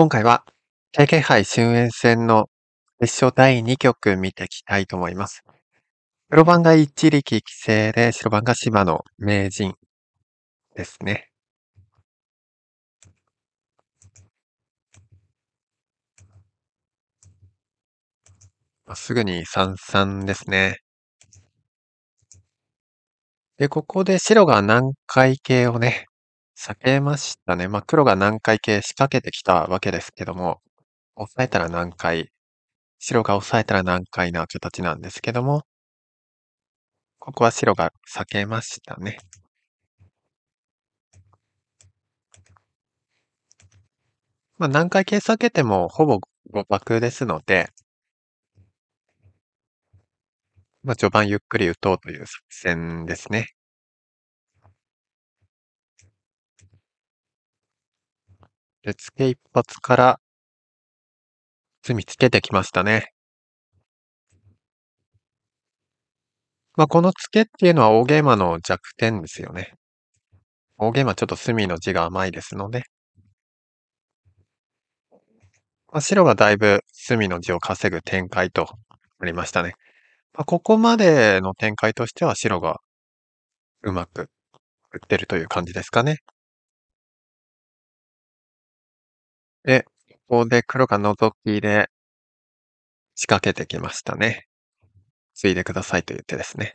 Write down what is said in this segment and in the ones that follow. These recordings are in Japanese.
今回は KK 杯終焉戦の決勝第2局見ていきたいと思います。黒番が一力棋聖で、白番が芝の名人ですね。すぐに33ですね。で、ここで白が南海系をね、避けましたね。ま、黒が何回系仕掛けてきたわけですけども、抑えたら何回、白が抑えたら何回な形なんですけどもここは白が避けましたね。ま、何回系避けてもほぼ互角ですのでま、序盤ゆっくり打とうという作戦ですね。ぶつけ一発から、隅つけてきましたね。まあ、このツケっていうのは大ゲーマの弱点ですよね。大ゲーマちょっと隅の字が甘いですので。まあ、白がだいぶ隅の字を稼ぐ展開となりましたね。まあ、ここまでの展開としては白がうまく打ってるという感じですかね。で、ここで黒がノゾキで仕掛けてきましたね。ついでくださいという手ですね。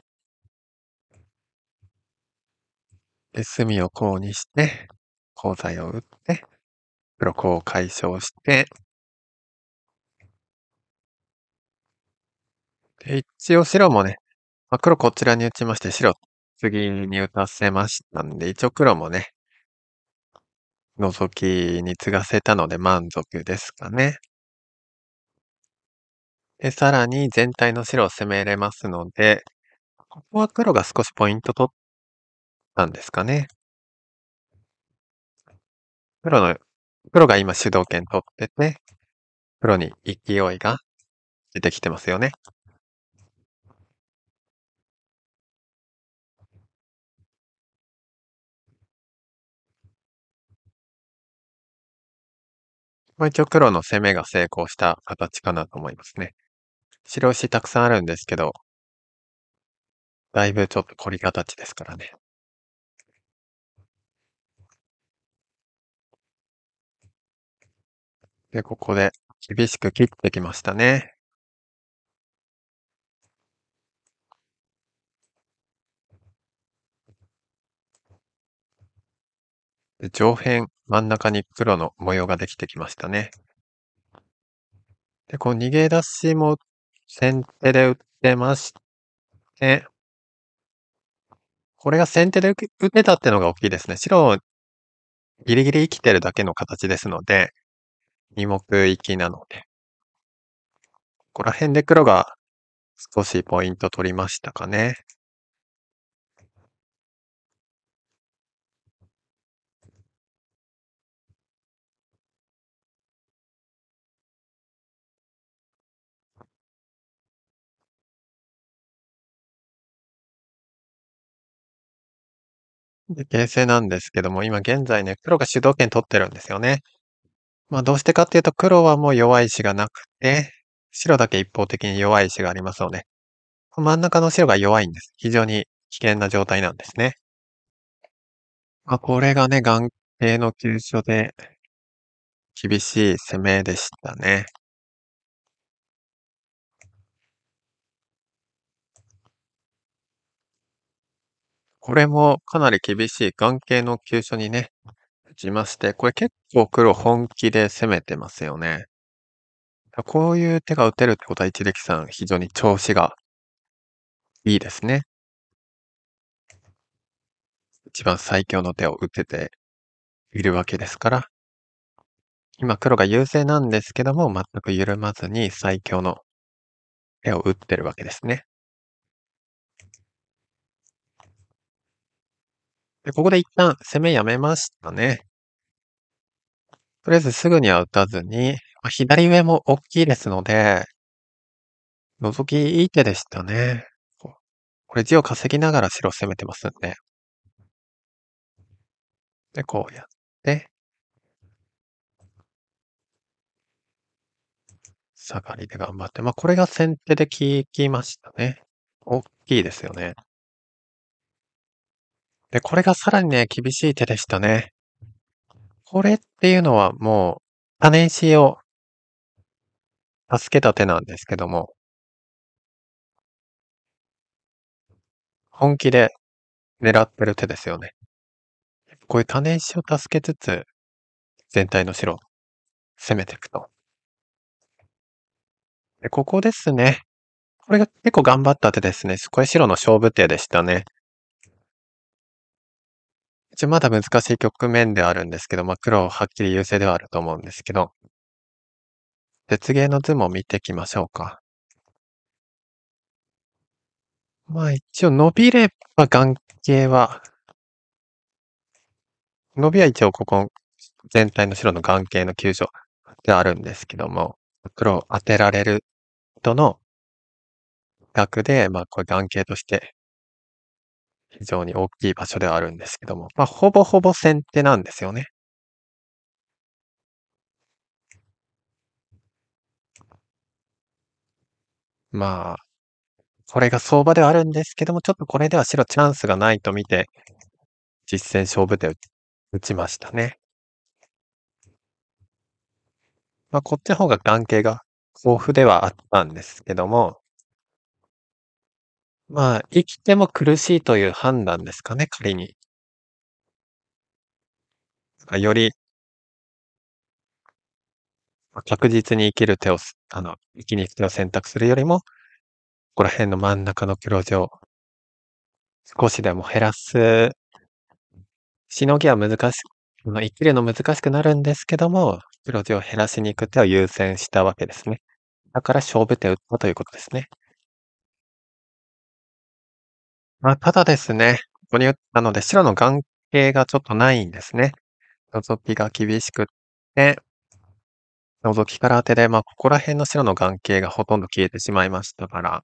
で、隅をコウにして、コウ材を打って、黒コウを解消して、で、一応白もね、まあ、黒こちらに打ちまして、白次に打たせましたんで、一応黒もね、覗きに継がせたので満足ですかね。で、さらに全体の白を攻めれますので、ここは黒が少しポイント取ったんですかね。黒の、黒が今主導権取ってて、黒に勢いが出てきてますよね。まあ、一応黒の攻めが成功した形かなと思いますね。白石たくさんあるんですけど、だいぶちょっと凝り形ですからね。で、ここで厳しく切ってきましたね。で上辺、真ん中に黒の模様ができてきましたね。で、こう逃げ出しも先手で打ってまして、これが先手で打てたってのが大きいですね。白、ギリギリ生きてるだけの形ですので、二目行きなので。ここら辺で黒が少しポイント取りましたかね。で、形勢なんですけども、今現在ね、黒が主導権取ってるんですよね。まあどうしてかっていうと、黒はもう弱い石がなくて、白だけ一方的に弱い石がありますので、真ん中の白が弱いんです。非常に危険な状態なんですね。まあこれがね、眼形の急所で、厳しい攻めでしたね。これもかなり厳しい眼形の急所にね、打ちまして、これ結構黒本気で攻めてますよね。だこういう手が打てるってことは一力さん非常に調子がいいですね。一番最強の手を打てているわけですから、今黒が優勢なんですけども、全く緩まずに最強の手を打ってるわけですね。で、ここで一旦攻めやめましたね。とりあえずすぐには打たずに、まあ、左上も大きいですので、覗きいい手でしたね。これ字を稼ぎながら白攻めてますんで。で、こうやって、下がりで頑張って。まあ、これが先手で効きましたね。大きいですよね。で、これがさらにね、厳しい手でしたね。これっていうのはもう、種石を助けた手なんですけども、本気で狙ってる手ですよね。こういう種石を助けつつ、全体の白を攻めていくと。でここですね。これが結構頑張った手ですね。これ白の勝負手でしたね。一応まだ難しい局面ではあるんですけど、まあ、黒はっきり優勢ではあると思うんですけど、絶芸の図も見ていきましょうか。まあ一応伸びれば眼形は、伸びは一応ここ全体の白の眼形の急所であるんですけども、黒を当てられるとの額で、まあこれ眼形として非常に大きい場所ではあるんですけども、まあ、ほぼほぼ先手なんですよね。まあ、これが相場ではあるんですけども、ちょっとこれでは白チャンスがないと見て、実戦勝負で打ちましたね。まあ、こっちの方が眼形が豊富ではあったんですけども、まあ、生きても苦しいという判断ですかね、仮に。より確実に生きる手をあの、生きに行く手を選択するよりも、ここら辺の真ん中の黒字を少しでも減らす。しのぎは難し生きるの難しくなるんですけども、黒字を減らしに行く手を優先したわけですね。だから勝負手を打ったということですね。ま、ただですね、ここに打ったので、白の眼形がちょっとないんですね。覗きが厳しくって、覗きから当てで、ま、ここら辺の白の眼形がほとんど消えてしまいましたから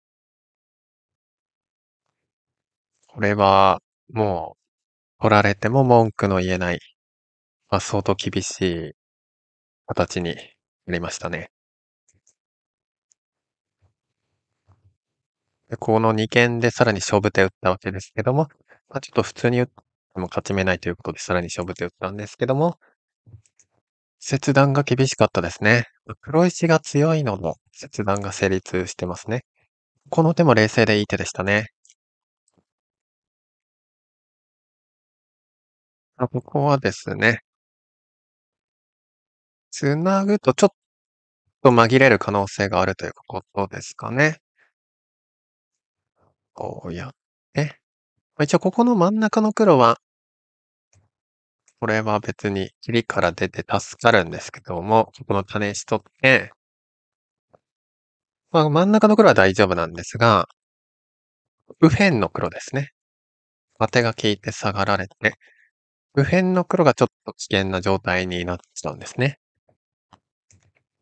これは、もう、取られても文句の言えない、ま、相当厳しい形になりましたね。で、この2件でさらに勝負手を打ったわけですけども、まあ、ちょっと普通に打っても勝ち目ないということで、さらに勝負手を打ったんですけども、切断が厳しかったですね。黒石が強いのも切断が成立してますね。この手も冷静でいい手でしたね。あここはですね、つなぐとちょっと紛れる可能性があるということですかね。こうやって、まあ、一応ここの真ん中の黒は、これは別に切りから出て助かるんですけども、ここの種しとって、まあ真ん中の黒は大丈夫なんですが、右辺の黒ですね。当てが効いて下がられて、右辺の黒がちょっと危険な状態になっちゃうんですね。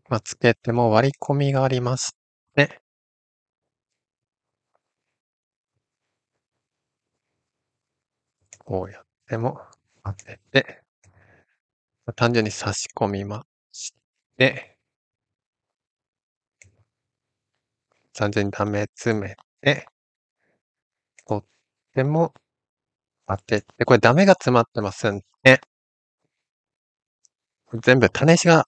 まあ、つけても割り込みがありまして、こうやっても当てて、単純に差し込みまして、単純にダメ詰めて、取っても当てて、これダメが詰まってますんで、全部種石が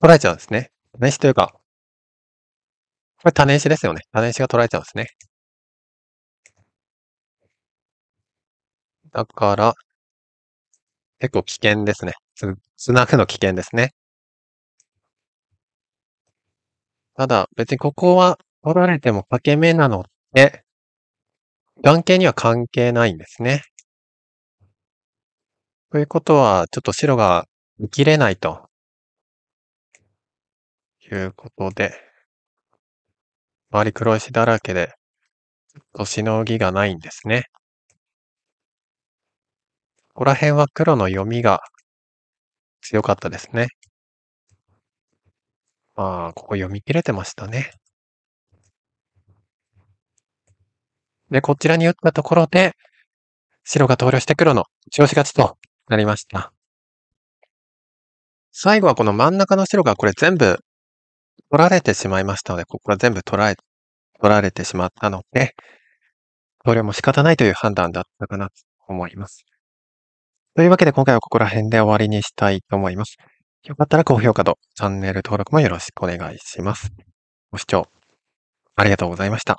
取られちゃうんですね。種石というか、これ種石ですよね。種石が取られちゃうんですね。だから、結構危険ですね。つ、つなぐの危険ですね。ただ、別にここは取られても欠け目なので、眼形には関係ないんですね。ということは、ちょっと白が見切れないと。いうことで、周り黒石だらけで、ちょっとしのぎがないんですね。ここら辺は黒の読みが強かったですね。まあ、ここ読み切れてましたね。で、こちらに打ったところで、白が投了して黒の調押し勝ちとなりました。最後はこの真ん中の白がこれ全部取られてしまいましたので、ここは全部取られ、取られてしまったので、投了も仕方ないという判断だったかなと思います。というわけで今回はここら辺で終わりにしたいと思います。よかったら高評価とチャンネル登録もよろしくお願いします。ご視聴ありがとうございました。